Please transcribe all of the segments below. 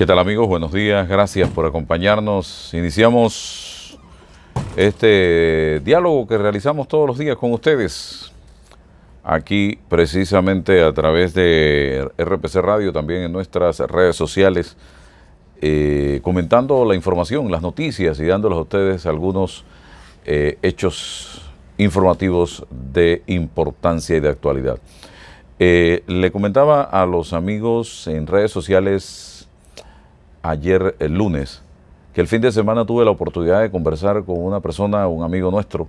¿Qué tal amigos? Buenos días, gracias por acompañarnos. Iniciamos este diálogo que realizamos todos los días con ustedes, aquí precisamente a través de RPC Radio, también en nuestras redes sociales, eh, comentando la información, las noticias y dándoles a ustedes algunos eh, hechos informativos de importancia y de actualidad. Eh, le comentaba a los amigos en redes sociales ayer el lunes, que el fin de semana tuve la oportunidad de conversar con una persona, un amigo nuestro,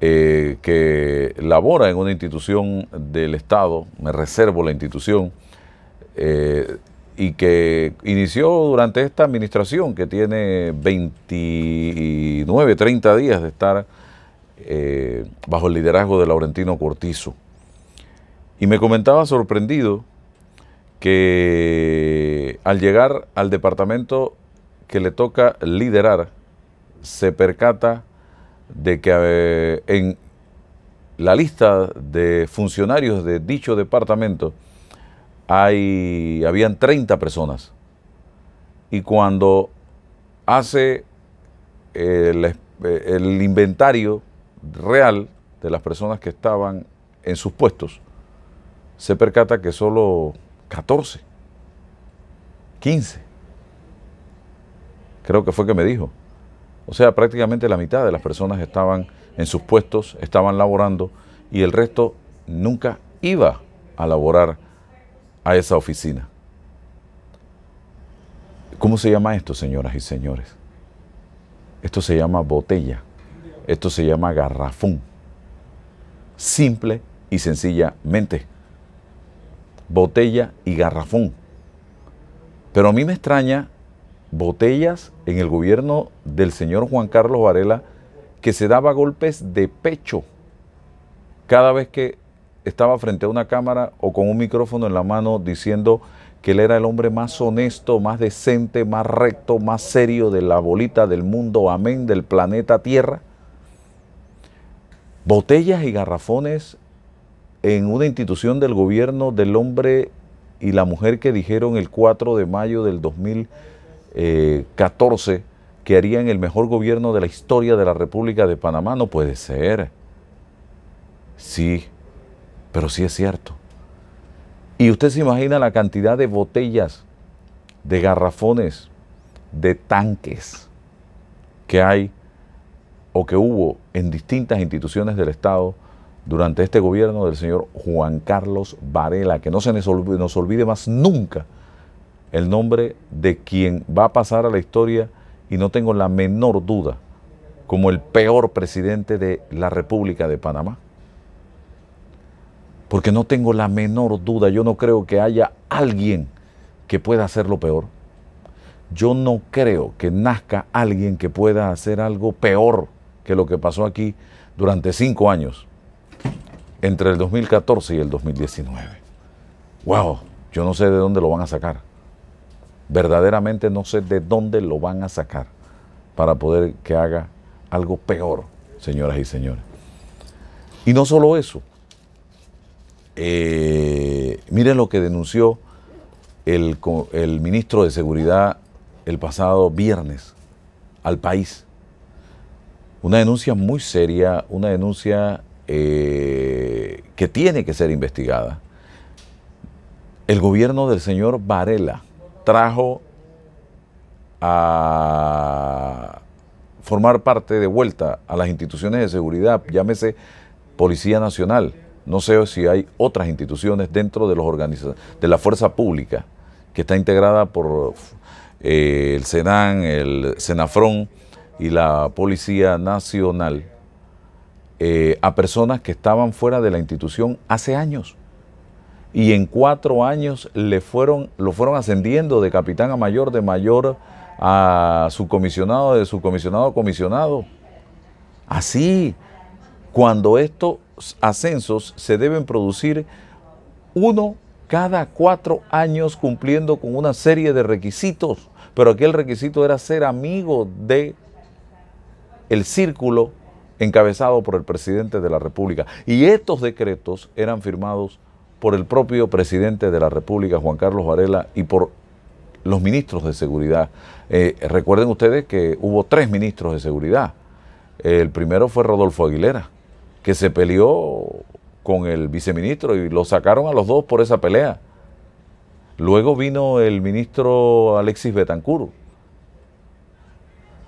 eh, que labora en una institución del Estado, me reservo la institución, eh, y que inició durante esta administración que tiene 29, 30 días de estar eh, bajo el liderazgo de Laurentino Cortizo. Y me comentaba sorprendido que eh, al llegar al departamento que le toca liderar, se percata de que eh, en la lista de funcionarios de dicho departamento hay, habían 30 personas. Y cuando hace eh, el, el inventario real de las personas que estaban en sus puestos, se percata que solo 14 15. Creo que fue que me dijo. O sea, prácticamente la mitad de las personas estaban en sus puestos, estaban laborando y el resto nunca iba a laborar a esa oficina. ¿Cómo se llama esto, señoras y señores? Esto se llama botella. Esto se llama garrafón. Simple y sencillamente. Botella y garrafón. Pero a mí me extraña botellas en el gobierno del señor Juan Carlos Varela que se daba golpes de pecho cada vez que estaba frente a una cámara o con un micrófono en la mano diciendo que él era el hombre más honesto, más decente, más recto, más serio de la bolita del mundo, amén, del planeta Tierra. Botellas y garrafones en una institución del gobierno del hombre y la mujer que dijeron el 4 de mayo del 2014 eh, que harían el mejor gobierno de la historia de la República de Panamá, no puede ser. Sí, pero sí es cierto. Y usted se imagina la cantidad de botellas, de garrafones, de tanques que hay o que hubo en distintas instituciones del Estado durante este gobierno del señor Juan Carlos Varela, que no se nos olvide, más nunca el nombre de quien va a pasar a la historia y no tengo la menor duda como el peor presidente de la República de Panamá. Porque no tengo la menor duda, yo no creo que haya alguien que pueda hacer lo peor. Yo no creo que nazca alguien que pueda hacer algo peor que lo que pasó aquí durante cinco años entre el 2014 y el 2019. ¡Wow! Yo no sé de dónde lo van a sacar. Verdaderamente no sé de dónde lo van a sacar para poder que haga algo peor, señoras y señores. Y no solo eso. Eh, miren lo que denunció el ministro de Seguridad el pasado viernes al país. Una denuncia muy seria, una denuncia eh, que tiene que ser investigada. El gobierno del señor Varela trajo a formar parte de vuelta a las instituciones de seguridad, llámese Policía Nacional, no sé si hay otras instituciones dentro de, los de la fuerza pública que está integrada por eh, el SENAN, el SENAFRON y la Policía Nacional eh, a personas que estaban fuera de la institución hace años. Y en cuatro años le fueron, lo fueron ascendiendo de capitán a mayor, de mayor a subcomisionado, de subcomisionado a comisionado. Así, cuando estos ascensos se deben producir uno cada cuatro años cumpliendo con una serie de requisitos, pero aquí el requisito era ser amigo de el círculo encabezado por el presidente de la República. Y estos decretos eran firmados por el propio presidente de la República, Juan Carlos Varela, y por los ministros de seguridad. Eh, recuerden ustedes que hubo tres ministros de seguridad. El primero fue Rodolfo Aguilera, que se peleó con el viceministro y lo sacaron a los dos por esa pelea. Luego vino el ministro Alexis Betancourt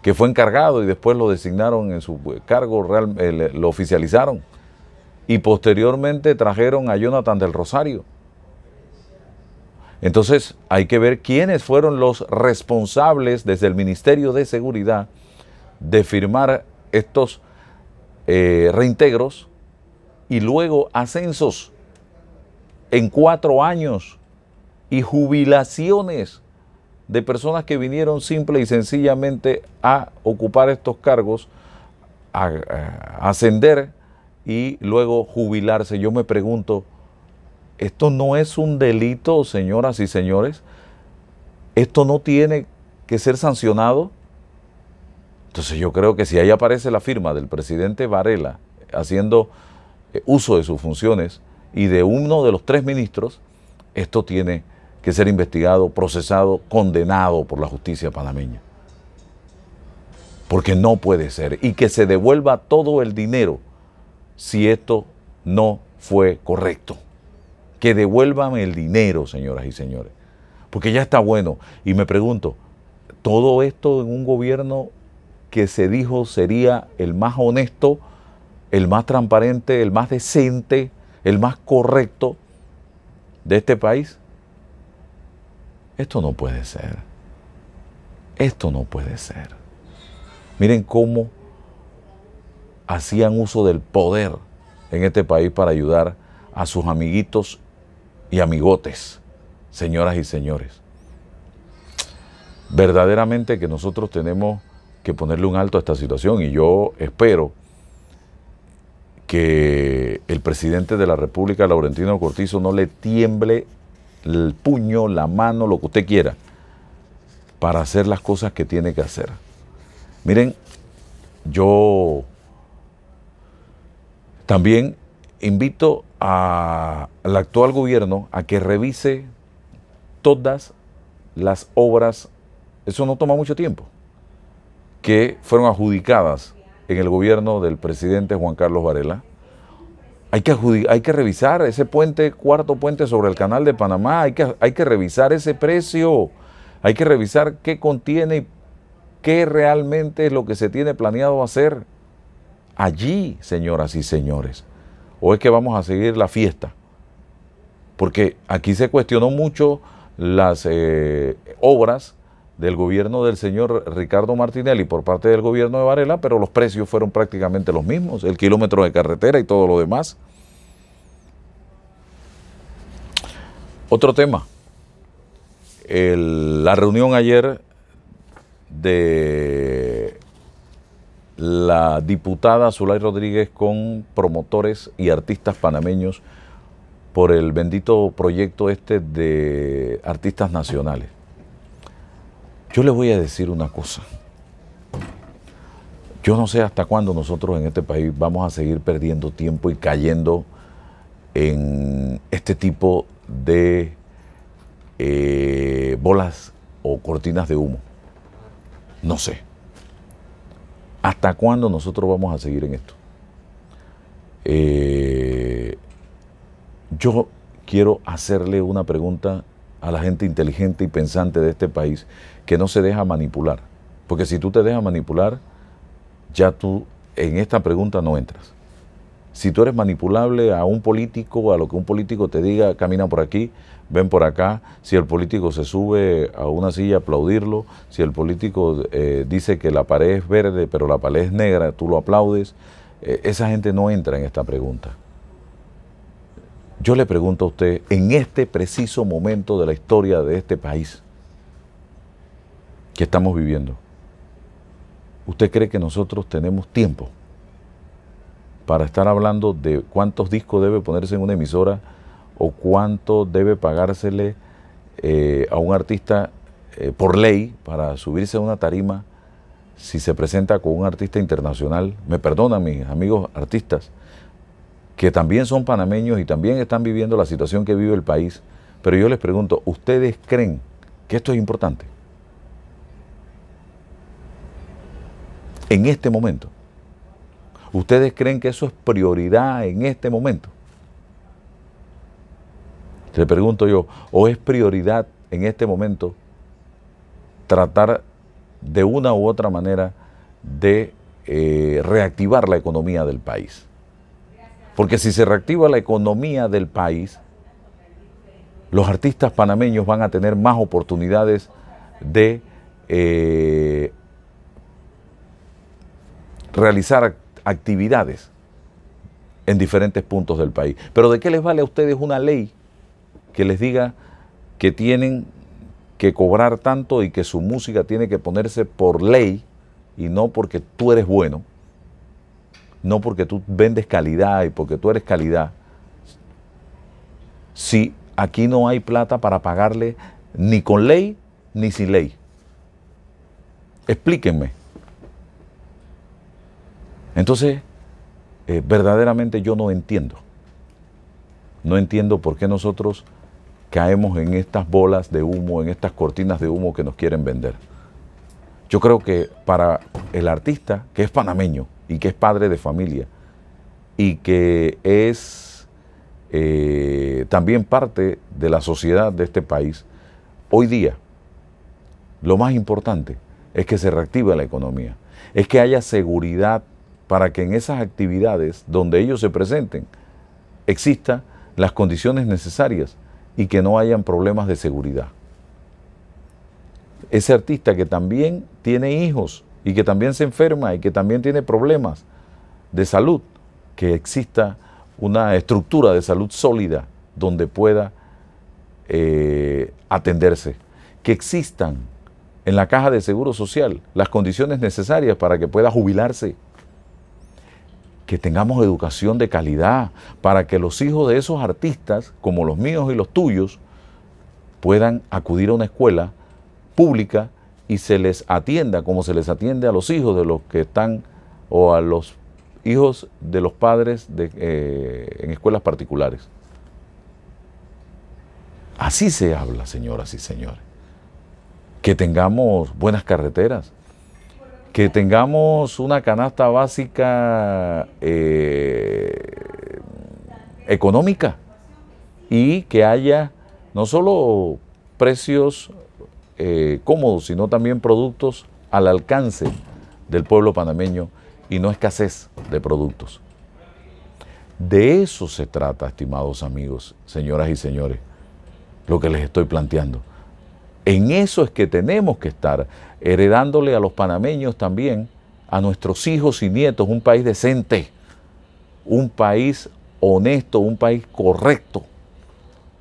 que fue encargado y después lo designaron en su cargo, real, eh, lo oficializaron. Y posteriormente trajeron a Jonathan del Rosario. Entonces hay que ver quiénes fueron los responsables desde el Ministerio de Seguridad de firmar estos eh, reintegros y luego ascensos en cuatro años y jubilaciones de personas que vinieron simple y sencillamente a ocupar estos cargos, eh, a, ascender y luego jubilarse. Yo me pregunto, ¿esto no es un delito, señoras y señores? ¿Esto no tiene que ser sancionado? Entonces yo creo que si ahí aparece la firma del presidente Varela haciendo eh, uso de sus funciones y de uno de los tres ministros, esto tiene que ser investigado, procesado, condenado por la justicia panameña. Porque no puede ser. Y que se devuelva todo el dinero si esto no fue correcto. Que devuelvan el dinero, señoras y señores. Porque ya está bueno. Y me pregunto, todo esto en un gobierno que se dijo sería el más honesto, el más transparente, el más decente, el más correcto de este país. Esto no puede ser. Esto no puede ser. Miren cómo hacían uso del poder en este país para ayudar a sus amiguitos y amigotes, señoras y señores. Verdaderamente que nosotros tenemos que ponerle un alto a esta situación y yo espero que el presidente de la República, Laurentino Cortizo, no le tiemble el puño, la mano, lo que usted quiera, para hacer las cosas que tiene que hacer. Miren, yo también invito al actual gobierno a que revise todas las obras, eso no toma mucho tiempo, que fueron adjudicadas en el gobierno del presidente Juan Carlos Varela, hay que, hay que revisar ese puente, cuarto puente sobre el canal de Panamá, hay que, hay que revisar ese precio, hay que revisar qué contiene y qué realmente es lo que se tiene planeado hacer allí, señoras y señores. O es que vamos a seguir la fiesta. Porque aquí se cuestionó mucho las eh, obras del gobierno del señor Ricardo Martinelli por parte del gobierno de Varela, pero los precios fueron prácticamente los mismos, el kilómetro de carretera y todo lo demás. Otro tema, la reunión ayer de la diputada Zulay Rodríguez con promotores y artistas panameños por el bendito proyecto este de artistas nacionales. Yo le voy a decir una cosa. Yo no sé hasta cuándo nosotros en este país vamos a seguir perdiendo tiempo y cayendo en este tipo de eh, bolas o cortinas de humo. No sé. ¿Hasta cuándo nosotros vamos a seguir en esto? Eh, yo quiero hacerle una pregunta a la gente inteligente y pensante de este país que no se deja manipular. Porque si tú te dejas manipular, ya tú en esta pregunta no entras. Si tú eres manipulable a un político, a lo que un político te diga, camina por aquí, ven por acá, si el político se sube a una silla, aplaudirlo, si el político eh, dice que la pared es verde, pero la pared es negra, tú lo aplaudes, eh, esa gente no entra en esta pregunta. Yo le pregunto a usted, en este preciso momento de la historia de este país que estamos viviendo, ¿usted cree que nosotros tenemos tiempo para estar hablando de cuántos discos debe ponerse en una emisora o cuánto debe pagársele eh, a un artista eh, por ley para subirse a una tarima si se presenta con un artista internacional? Me perdonan mis amigos artistas que también son panameños y también están viviendo la situación que vive el país, pero yo les pregunto, ¿ustedes creen que esto es importante? En este momento. ¿Ustedes creen que eso es prioridad en este momento? Le pregunto yo, ¿o es prioridad en este momento tratar de una u otra manera de eh, reactivar la economía del país? Porque si se reactiva la economía del país, los artistas panameños van a tener más oportunidades de eh, realizar actividades en diferentes puntos del país. Pero ¿de qué les vale a ustedes una ley que les diga que tienen que cobrar tanto y que su música tiene que ponerse por ley y no porque tú eres bueno? no porque tú vendes calidad y porque tú eres calidad, si aquí no hay plata para pagarle ni con ley ni sin ley. Explíquenme. Entonces, eh, verdaderamente yo no entiendo. No entiendo por qué nosotros caemos en estas bolas de humo, en estas cortinas de humo que nos quieren vender. Yo creo que para el artista que es panameño y que es padre de familia y que es eh, también parte de la sociedad de este país, hoy día lo más importante es que se reactive la economía, es que haya seguridad para que en esas actividades donde ellos se presenten existan las condiciones necesarias y que no hayan problemas de seguridad. Ese artista que también tiene hijos y que también se enferma y que también tiene problemas de salud, que exista una estructura de salud sólida donde pueda eh, atenderse, que existan en la caja de seguro social las condiciones necesarias para que pueda jubilarse, que tengamos educación de calidad, para que los hijos de esos artistas, como los míos y los tuyos, puedan acudir a una escuela pública y se les atienda como se les atiende a los hijos de los que están o a los hijos de los padres eh, en escuelas particulares. Así se habla, señoras y señores. Que tengamos buenas carreteras, que tengamos una canasta básica eh, económica y que haya no solo precios eh, cómodos, sino también productos al alcance del pueblo panameño y no escasez de productos. De eso se trata, estimados amigos, señoras y señores, lo que les estoy planteando. En eso es que tenemos que estar, heredándole a los panameños también, a nuestros hijos y nietos, un país decente, un país honesto, un país correcto,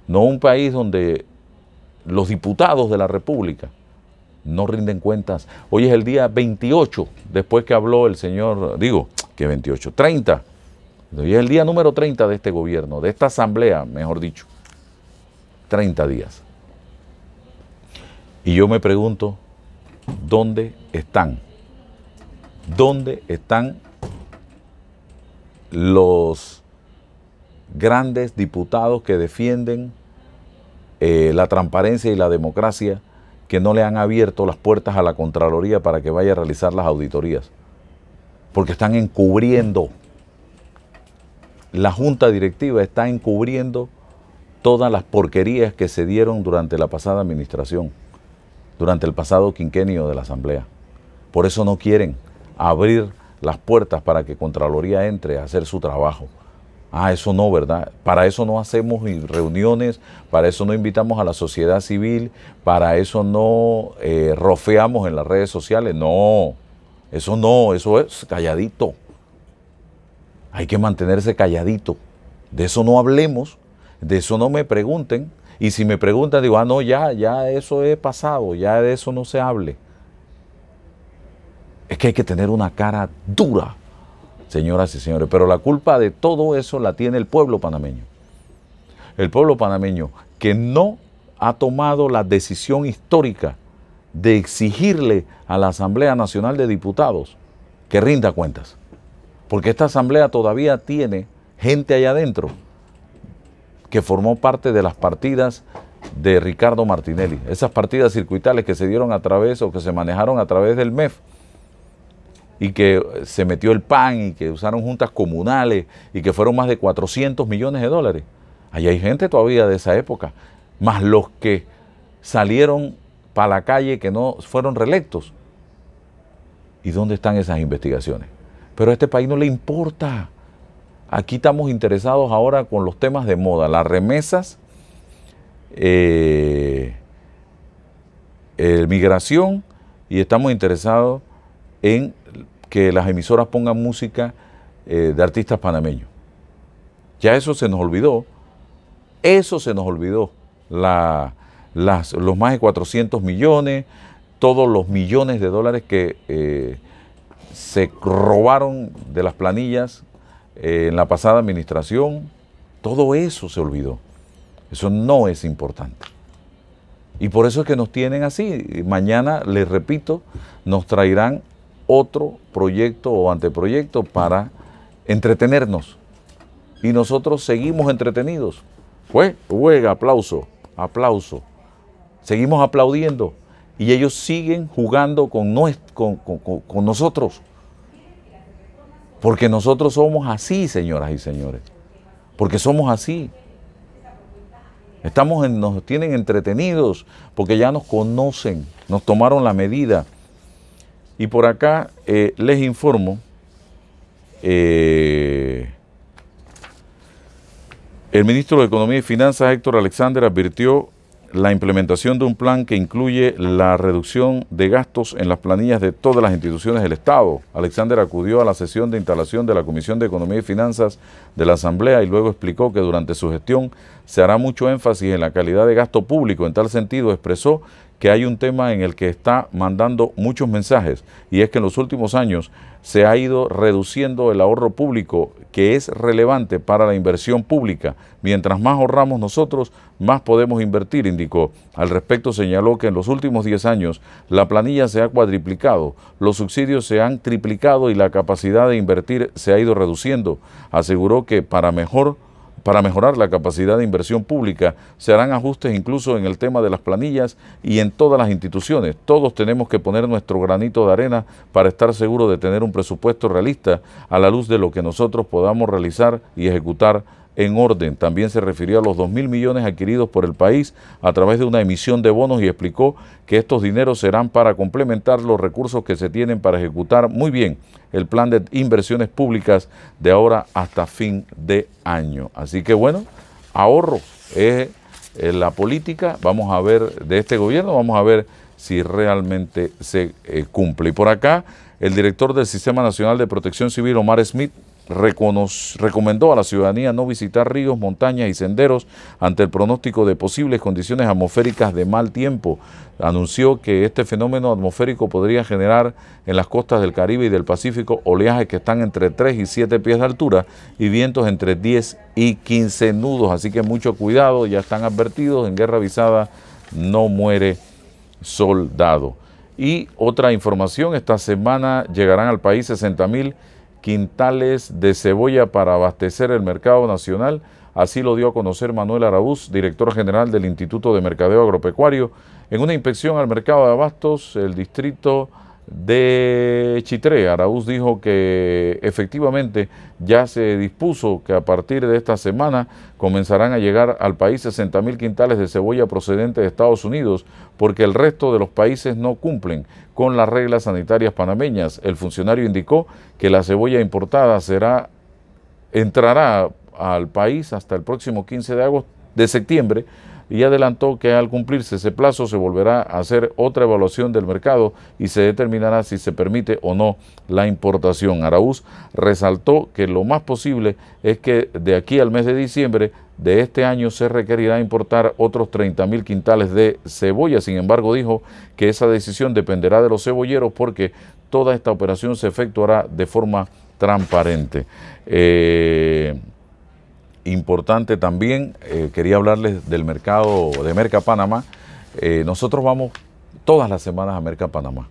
no un país donde los diputados de la República no rinden cuentas. Hoy es el día 28, después que habló el señor, digo, que 28, 30. Hoy es el día número 30 de este gobierno, de esta asamblea, mejor dicho. 30 días. Y yo me pregunto, ¿dónde están? ¿Dónde están los grandes diputados que defienden eh, la transparencia y la democracia que no le han abierto las puertas a la Contraloría para que vaya a realizar las auditorías, porque están encubriendo, la Junta Directiva está encubriendo todas las porquerías que se dieron durante la pasada administración, durante el pasado quinquenio de la Asamblea. Por eso no quieren abrir las puertas para que Contraloría entre a hacer su trabajo. Ah, eso no, ¿verdad? Para eso no hacemos reuniones, para eso no invitamos a la sociedad civil, para eso no eh, rofeamos en las redes sociales. No, eso no, eso es calladito. Hay que mantenerse calladito. De eso no hablemos, de eso no me pregunten. Y si me preguntan, digo, ah, no, ya, ya eso es pasado, ya de eso no se hable. Es que hay que tener una cara dura señoras y señores. Pero la culpa de todo eso la tiene el pueblo panameño. El pueblo panameño que no ha tomado la decisión histórica de exigirle a la Asamblea Nacional de Diputados que rinda cuentas. Porque esta Asamblea todavía tiene gente allá adentro que formó parte de las partidas de Ricardo Martinelli. Esas partidas circuitales que se dieron a través o que se manejaron a través del MEF y que eh, se metió el PAN y que usaron juntas comunales y que fueron más de 400 millones de dólares. Ahí hay gente todavía de esa época, más los que salieron para la calle que no fueron reelectos. ¿Y dónde están esas investigaciones? Pero a este país no le importa. Aquí estamos interesados ahora con los temas de moda, las remesas, eh, migración y estamos interesados en que las emisoras pongan música eh, de artistas panameños. Ya eso se nos olvidó. Eso se nos olvidó. los más de 400 millones, todos los millones de dólares que eh, se robaron de las planillas eh, en la pasada administración, todo eso se olvidó. Eso no es importante. Y por eso es que nos tienen así. Mañana, les repito, nos traerán otro proyecto o anteproyecto para entretenernos. Y nosotros seguimos entretenidos. Fue, pues, juega, pues, aplauso, aplauso. Seguimos aplaudiendo. Y ellos siguen jugando con, con, con nosotros. Porque nosotros somos así, señoras y señores. Porque somos así. Estamos en, nos tienen entretenidos porque ya nos conocen, nos tomaron la medida. Y por acá eh, les informo eh, el ministro de Economía y Finanzas, Héctor Alexander, advirtió la implementación de un plan que incluye la reducción de gastos en las planillas de todas las instituciones del Estado. Alexander acudió a la sesión de instalación de la Comisión de Economía y Finanzas de la Asamblea y luego explicó que durante su gestión se hará mucho énfasis en la calidad de gasto público. En tal sentido, expresó que hay un tema en el que está mandando muchos mensajes y es que en los últimos años se ha ido reduciendo el ahorro público que es relevante para la inversión pública. Mientras más ahorramos nosotros, más podemos invertir, indicó. Al respecto señaló que en los últimos 10 años la planilla se ha cuadriplicado, los subsidios se han triplicado y la capacidad de invertir se ha ido reduciendo. Aseguró que para mejor para mejorar la capacidad de inversión pública se harán ajustes incluso en el tema de las planillas y en todas las instituciones. Todos tenemos que poner nuestro granito de arena para estar seguros de tener un presupuesto realista a la luz de lo que nosotros podamos realizar y ejecutar en orden. También se refirió a los 2 mil millones adquiridos por el país a través de una emisión de bonos y explicó que estos dineros serán para complementar los recursos que se tienen para ejecutar muy bien el plan de inversiones públicas de ahora hasta fin de año. Así que bueno, ahorro es eh, la política, vamos a ver de este gobierno, vamos a ver si realmente se eh, cumple. Y por acá, el director del Sistema Nacional de Protección Civil, Omar Smith, recomendó a la ciudadanía no visitar ríos, montañas y senderos ante el pronóstico de posibles condiciones atmosféricas de mal tiempo. Anunció que este fenómeno atmosférico podría generar en las costas del Caribe y del Pacífico oleajes que están entre 3 y 7 pies de altura y vientos entre 10 y 15 nudos. Así que mucho cuidado, ya están advertidos, en guerra avisada no muere soldado. Y otra información, esta semana llegarán al país 60.000 quintales de cebolla para abastecer el mercado nacional. Así lo dio a conocer Manuel Araúz, director general del Instituto de Mercadeo Agropecuario, en una inspección al mercado de abastos, el distrito de Chitré, Araúz dijo que efectivamente ya se dispuso que a partir de esta semana comenzarán a llegar al país 60 mil quintales de cebolla procedente de Estados Unidos, porque el resto de los países no cumplen con las reglas sanitarias panameñas. El funcionario indicó que la cebolla importada será entrará al país hasta el próximo 15 de agosto de septiembre y adelantó que al cumplirse ese plazo se volverá a hacer otra evaluación del mercado y se determinará si se permite o no la importación. Araúz resaltó que lo más posible es que de aquí al mes de diciembre de este año se requerirá importar otros 30.000 mil quintales de cebolla. Sin embargo, dijo que esa decisión dependerá de los cebolleros porque toda esta operación se efectuará de forma transparente. Eh, importante también, eh, quería hablarles del mercado de Merca Panamá. Eh, nosotros vamos todas las semanas a Merca Panamá.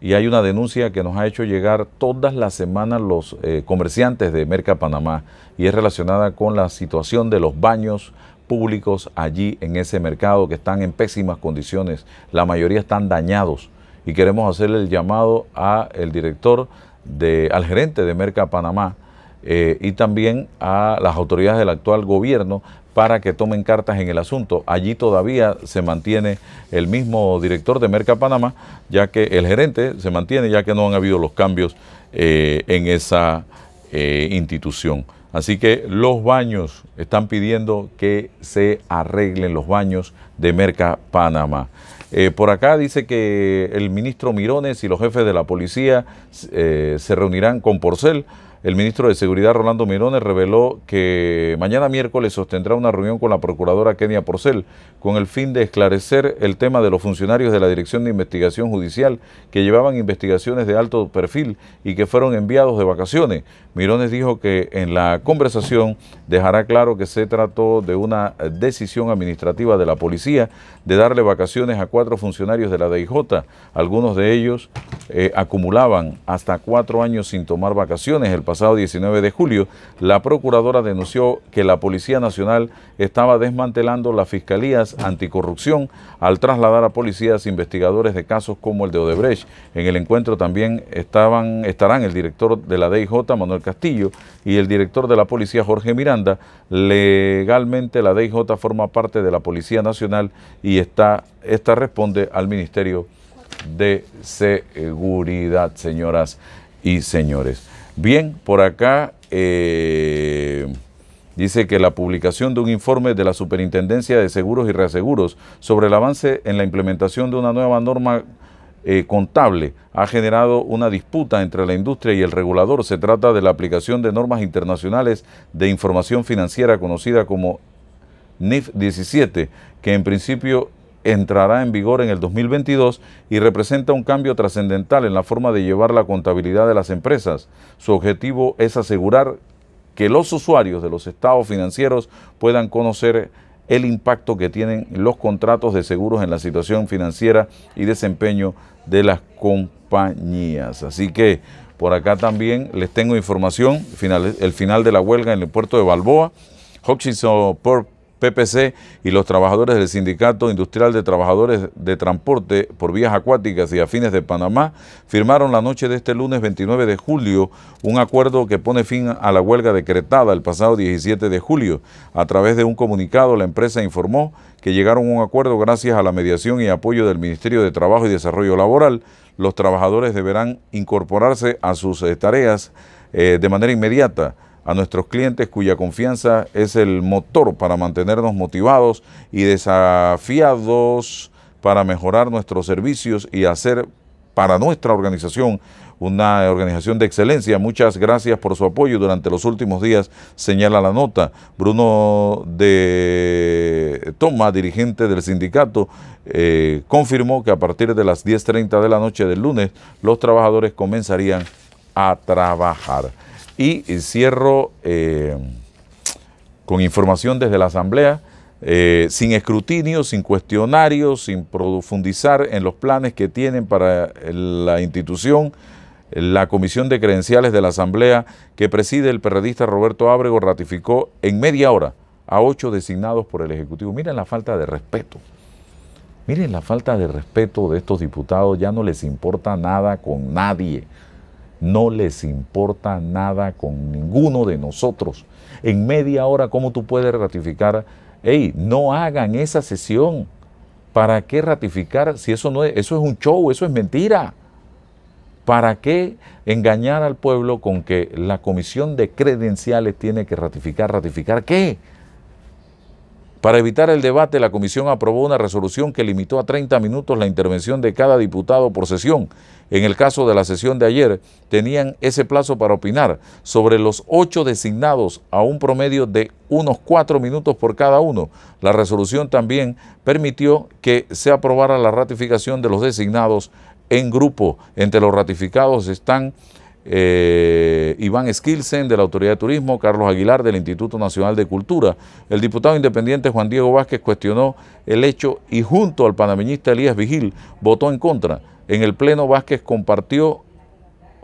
Y hay una denuncia que nos ha hecho llegar todas las semanas los eh, comerciantes de Merca Panamá y es relacionada con la situación de los baños públicos allí en ese mercado que están en pésimas condiciones. La mayoría están dañados y queremos hacerle el llamado al director de, al gerente de Merca Panamá, eh, y también a las autoridades del actual gobierno para que tomen cartas en el asunto. Allí todavía se mantiene el mismo director de Merca Panamá, ya que el gerente se mantiene, ya que no han habido los cambios eh, en esa eh, institución. Así que los baños están pidiendo que se arreglen los baños de Merca Panamá. por acá dice que el ministro Mirones y los jefes de la policía se reunirán con Porcel el ministro de Seguridad Rolando Mirones reveló que mañana miércoles sostendrá una reunión con la procuradora Kenia Porcel con el fin de esclarecer el tema de los funcionarios de la Dirección de Investigación Judicial que llevaban investigaciones de alto perfil y que fueron enviados de vacaciones. Mirones dijo que en la conversación dejará claro que se trató de una decisión administrativa de la policía de darle vacaciones a cuatro funcionarios de la DIJ. Algunos de ellos eh, acumulaban hasta cuatro años sin tomar vacaciones. El pasado 19 de julio, la procuradora denunció que la Policía Nacional estaba desmantelando las fiscalías anticorrupción al trasladar a policías investigadores de casos como el de Odebrecht. En el encuentro también estaban, estarán el director de la DIJ, Manuel Castillo, y el director de la Policía, Jorge Miranda. Legalmente la DIJ forma parte de la Policía Nacional y está, esta responde al Ministerio de Seguridad, señoras y señores. Bien, por acá eh, dice que la publicación de un informe de la Superintendencia de Seguros y Reaseguros sobre el avance en la implementación de una nueva norma eh, contable ha generado una disputa entre la industria y el regulador. Se trata de la aplicación de normas internacionales de información financiera conocida como NIF 17, que en principio entrará en vigor en el 2022 y representa un cambio trascendental en la forma de llevar la contabilidad de las empresas. Su objetivo es asegurar que los usuarios de los estados financieros puedan conocer el impacto que tienen los contratos de seguros en la situación financiera y desempeño de las compañías. Así que por acá también les tengo información, el final de la huelga en el puerto de Balboa. PPC y los trabajadores del Sindicato Industrial de Trabajadores de Transporte por Vías Acuáticas y Afines de Panamá firmaron la noche de este lunes 29 de julio un acuerdo que pone fin a la huelga decretada el pasado 17 de julio. A través de un comunicado, la empresa informó que llegaron a un acuerdo gracias a la mediación y apoyo del Ministerio de Trabajo y Desarrollo Laboral. Los trabajadores deberán incorporarse a sus eh, tareas eh, de manera inmediata a nuestros clientes cuya confianza es el motor para mantenernos motivados y desafiados para mejorar nuestros servicios y hacer para nuestra organización una organización de excelencia. Muchas gracias por su apoyo durante los últimos días, señala la nota. Bruno de Toma, dirigente del sindicato, eh, confirmó que a partir de las 10.30 de la noche del lunes los trabajadores comenzarían a trabajar. Y cierro eh, con información desde la Asamblea, eh, sin escrutinio, sin cuestionarios, sin profundizar en los planes que tienen para la institución la Comisión de Credenciales de la Asamblea que preside el periodista Roberto Ábrego ratificó en media hora a ocho designados por el Ejecutivo. Miren la falta de respeto. Miren la falta de respeto de estos diputados. Ya no les importa nada con nadie. No les importa nada con ninguno de nosotros. En media hora, ¿cómo tú puedes ratificar? Ey, no hagan esa sesión. ¿Para qué ratificar si eso no es, eso es un show, eso es mentira? ¿Para qué engañar al pueblo con que la comisión de credenciales tiene que ratificar? ¿Ratificar qué? Para evitar el debate, la comisión aprobó una resolución que limitó a 30 minutos la intervención de cada diputado por sesión. En el caso de la sesión de ayer, tenían ese plazo para opinar sobre los ocho designados a un promedio de unos cuatro minutos por cada uno. La resolución también permitió que se aprobara la ratificación de los designados en grupo. Entre los ratificados están eh, Iván Skilsen de la Autoridad de Turismo, Carlos Aguilar del Instituto Nacional de Cultura. El diputado independiente Juan Diego Vázquez cuestionó el hecho y junto al panameñista Elías Vigil votó en contra. En el Pleno Vázquez compartió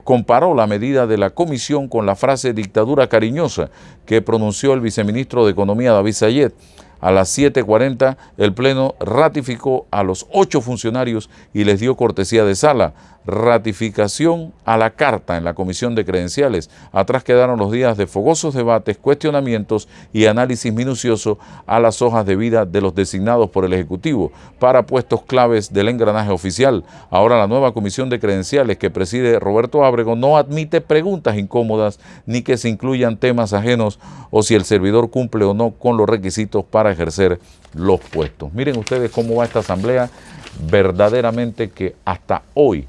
comparó la medida de la comisión con la frase dictadura cariñosa que pronunció el viceministro de Economía David Sayet. A las 7.40 el Pleno ratificó a los ocho funcionarios y les dio cortesía de sala ratificación a la carta en la Comisión de Credenciales. Atrás quedaron los días de fogosos debates, cuestionamientos y análisis minucioso a las hojas de vida de los designados por el Ejecutivo para puestos claves del engranaje oficial. Ahora la nueva Comisión de Credenciales que preside Roberto Ábrego no admite preguntas incómodas ni que se incluyan temas ajenos o si el servidor cumple o no con los requisitos para ejercer los puestos. Miren ustedes cómo va esta asamblea verdaderamente que hasta hoy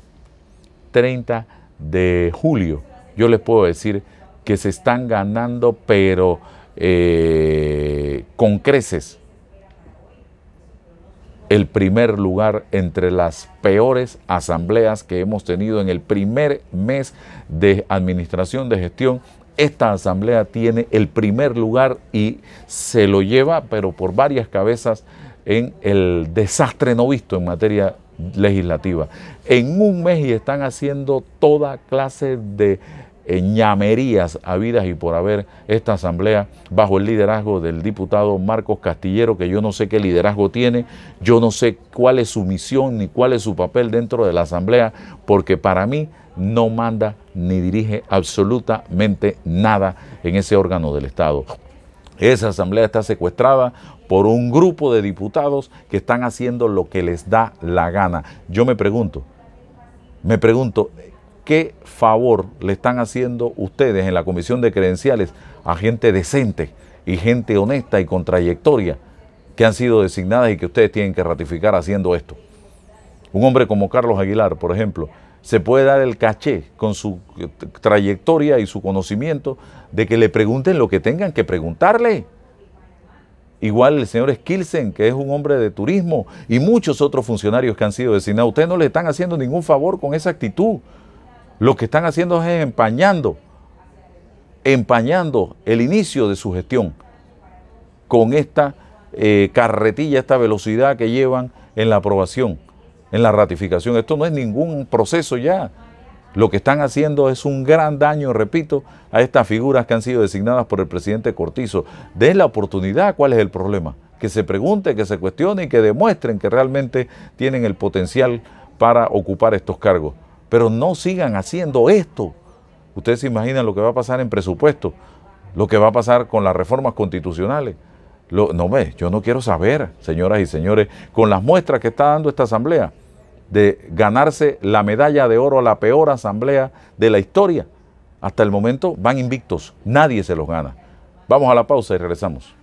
30 de julio, yo les puedo decir que se están ganando, pero eh, con creces, el primer lugar entre las peores asambleas que hemos tenido en el primer mes de administración de gestión. Esta asamblea tiene el primer lugar y se lo lleva, pero por varias cabezas, en el desastre no visto en materia legislativa. En un mes y están haciendo toda clase de ñamerías habidas y por haber esta asamblea bajo el liderazgo del diputado Marcos Castillero, que yo no sé qué liderazgo tiene, yo no sé cuál es su misión ni cuál es su papel dentro de la asamblea, porque para mí no manda ni dirige absolutamente nada en ese órgano del Estado. Esa asamblea está secuestrada por un grupo de diputados que están haciendo lo que les da la gana. Yo me pregunto, me pregunto, ¿qué favor le están haciendo ustedes en la comisión de credenciales a gente decente y gente honesta y con trayectoria que han sido designadas y que ustedes tienen que ratificar haciendo esto? Un hombre como Carlos Aguilar, por ejemplo, se puede dar el caché con su trayectoria y su conocimiento de que le pregunten lo que tengan que preguntarle. Igual el señor Skilsen, que es un hombre de turismo, y muchos otros funcionarios que han sido designados. Ustedes no le están haciendo ningún favor con esa actitud. Lo que están haciendo es empañando, empañando el inicio de su gestión con esta eh, carretilla, esta velocidad que llevan en la aprobación, en la ratificación. Esto no es ningún proceso ya. Lo que están haciendo es un gran daño, repito, a estas figuras que han sido designadas por el presidente Cortizo. Den la oportunidad, ¿cuál es el problema? Que se pregunte, que se cuestione y que demuestren que realmente tienen el potencial para ocupar estos cargos. Pero no sigan haciendo esto. Ustedes se imaginan lo que va a pasar en presupuesto, lo que va a pasar con las reformas constitucionales. no ve, yo no quiero saber, señoras y señores, con las muestras que está dando esta Asamblea de ganarse la medalla de oro a la peor asamblea de la historia. Hasta el momento van invictos, nadie se los gana. Vamos a la pausa y regresamos.